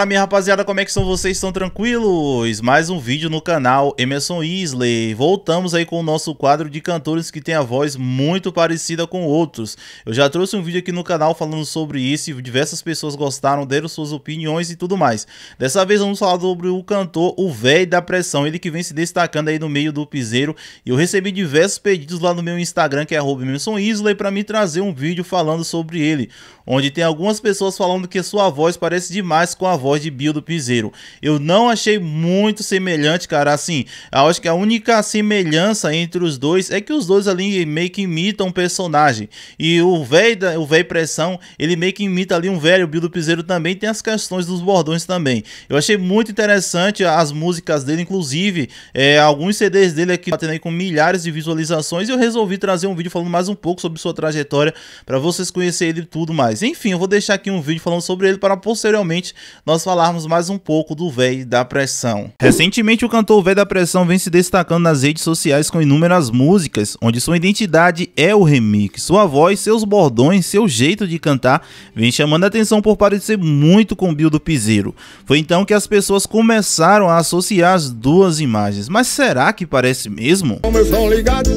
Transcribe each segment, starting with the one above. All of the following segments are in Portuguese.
Fala minha rapaziada, como é que são vocês? Estão tranquilos? Mais um vídeo no canal Emerson Isley. Voltamos aí com o nosso quadro de cantores que tem a voz muito parecida com outros. Eu já trouxe um vídeo aqui no canal falando sobre isso e diversas pessoas gostaram, deram suas opiniões e tudo mais. Dessa vez vamos falar sobre o cantor, o velho da pressão, ele que vem se destacando aí no meio do piseiro. E eu recebi diversos pedidos lá no meu Instagram, que é Emerson Isley, para me trazer um vídeo falando sobre ele. Onde tem algumas pessoas falando que sua voz parece demais com a voz voz de Bill do Piseiro. Eu não achei muito semelhante, cara. Assim, eu acho que a única semelhança entre os dois é que os dois ali meio que imitam um personagem. E o velho, o velho pressão, ele meio que imita ali um velho. Bill do Piseiro também tem as questões dos bordões também. Eu achei muito interessante as músicas dele, inclusive é, alguns CDs dele aqui batendo aí com milhares de visualizações. E eu resolvi trazer um vídeo falando mais um pouco sobre sua trajetória para vocês conhecerem ele e tudo mais. Enfim, eu vou deixar aqui um vídeo falando sobre ele para posteriormente nós nós falarmos mais um pouco do Véi da Pressão. Recentemente, o cantor Véi da Pressão vem se destacando nas redes sociais com inúmeras músicas, onde sua identidade é o remix. Sua voz, seus bordões, seu jeito de cantar vem chamando a atenção por parecer muito com Bill do Piseiro. Foi então que as pessoas começaram a associar as duas imagens. Mas será que parece mesmo?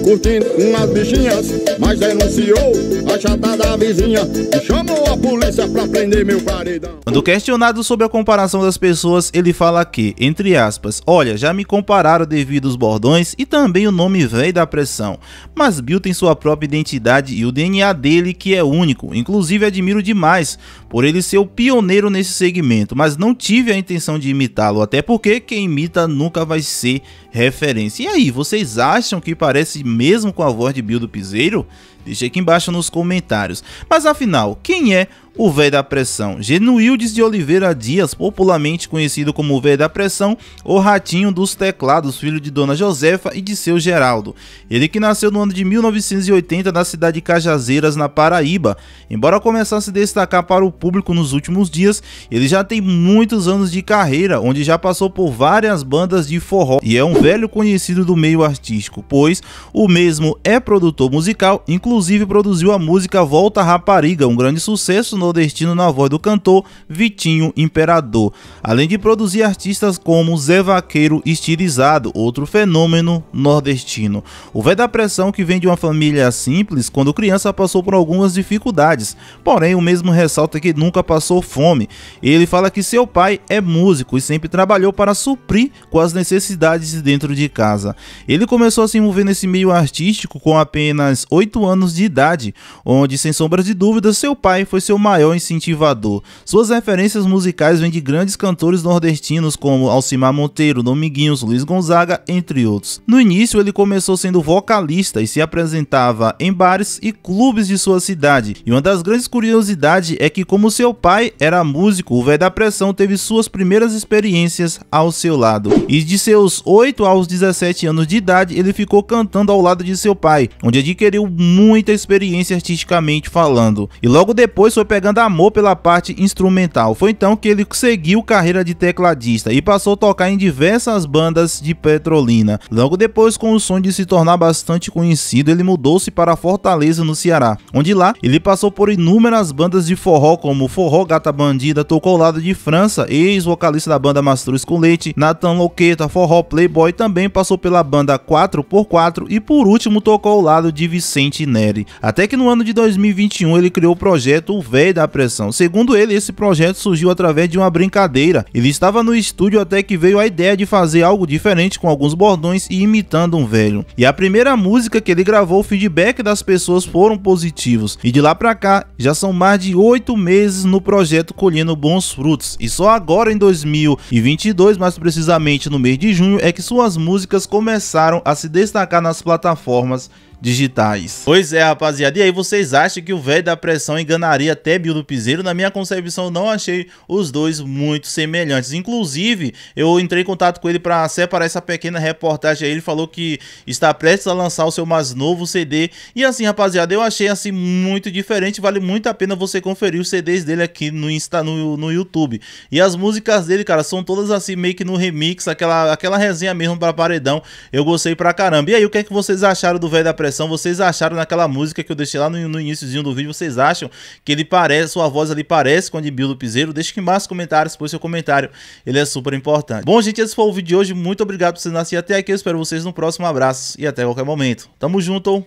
curtindo umas bichinhas, mas denunciou a chata da vizinha e chamou a polícia pra prender meu paredão. Quando questionado sobre sobre a comparação das pessoas, ele fala que, entre aspas, olha, já me compararam devido aos bordões e também o nome velho da pressão, mas Bill tem sua própria identidade e o DNA dele que é único, inclusive admiro demais por ele ser o pioneiro nesse segmento, mas não tive a intenção de imitá-lo, até porque quem imita nunca vai ser referência. E aí, vocês acham que parece mesmo com a voz de Bill do Piseiro? Deixa aqui embaixo nos comentários. Mas afinal, quem é o Velho da Pressão? Genuildes de Oliveira Dias, popularmente conhecido como Velho da Pressão, ou Ratinho dos Teclados, filho de Dona Josefa e de seu Geraldo. Ele que nasceu no ano de 1980 na cidade de Cajazeiras, na Paraíba. Embora começasse a destacar para o público nos últimos dias, ele já tem muitos anos de carreira, onde já passou por várias bandas de forró e é um velho conhecido do meio artístico, pois o mesmo é produtor musical, inclusive produziu a música Volta Rapariga, um grande sucesso nordestino na voz do cantor Vitinho Imperador, além de produzir artistas como Zé Vaqueiro Estilizado, outro fenômeno nordestino. O velho da pressão que vem de uma família simples, quando criança passou por algumas dificuldades, porém o mesmo ressalta que nunca passou fome. Ele fala que seu pai é músico e sempre trabalhou para suprir com as necessidades de dentro de casa. Ele começou a se envolver nesse meio artístico com apenas 8 anos de idade, onde, sem sombra de dúvida, seu pai foi seu maior incentivador. Suas referências musicais vêm de grandes cantores nordestinos como Alcimar Monteiro, Dominguinhos, Luiz Gonzaga, entre outros. No início, ele começou sendo vocalista e se apresentava em bares e clubes de sua cidade. E uma das grandes curiosidades é que, como seu pai era músico, o velho da pressão teve suas primeiras experiências ao seu lado. E de seus 8 aos 17 anos de idade ele ficou cantando ao lado de seu pai, onde adquiriu muita experiência artisticamente falando, e logo depois foi pegando amor pela parte instrumental. Foi então que ele seguiu carreira de tecladista e passou a tocar em diversas bandas de Petrolina. Logo depois, com o sonho de se tornar bastante conhecido, ele mudou-se para Fortaleza, no Ceará, onde lá ele passou por inúmeras bandas de forró, como Forró Gata Bandida, tocou ao lado de França, ex-vocalista da banda Mastruz com Leite, Nathan Loqueta, Forró Playboy também passou pela banda 4x4 e por último tocou ao lado de Vicente Neri. Até que no ano de 2021 ele criou o projeto O Véio da Pressão. Segundo ele, esse projeto surgiu através de uma brincadeira. Ele estava no estúdio até que veio a ideia de fazer algo diferente com alguns bordões e imitando um velho. E a primeira música que ele gravou, o feedback das pessoas foram positivos. E de lá pra cá, já são mais de oito meses no projeto colhendo bons frutos. E só agora em 2022, mais precisamente no mês de junho, é que suas músicas começaram a se destacar nas plataformas digitais. Pois é, rapaziada. E aí, vocês acham que o velho da pressão enganaria até Bildo Piseiro? Na minha concepção, não achei os dois muito semelhantes. Inclusive, eu entrei em contato com ele para separar essa pequena reportagem aí. Ele falou que está prestes a lançar o seu mais novo CD. E assim, rapaziada, eu achei assim muito diferente. Vale muito a pena você conferir os CDs dele aqui no Insta, no, no YouTube. E as músicas dele, cara, são todas assim meio que no remix, aquela, aquela resenha mesmo para paredão. Eu gostei pra caramba. E aí, o que é que vocês acharam do velho da pressão? vocês acharam naquela música que eu deixei lá no, no iníciozinho do vídeo? Vocês acham que ele parece, sua voz ali parece com a de Bildo Piseiro? Deixa aqui embaixo nos comentários, pois seu comentário ele é super importante. Bom, gente, esse foi o vídeo de hoje. Muito obrigado por vocês nascerem até aqui. Eu espero vocês no próximo. abraço e até qualquer momento. Tamo junto!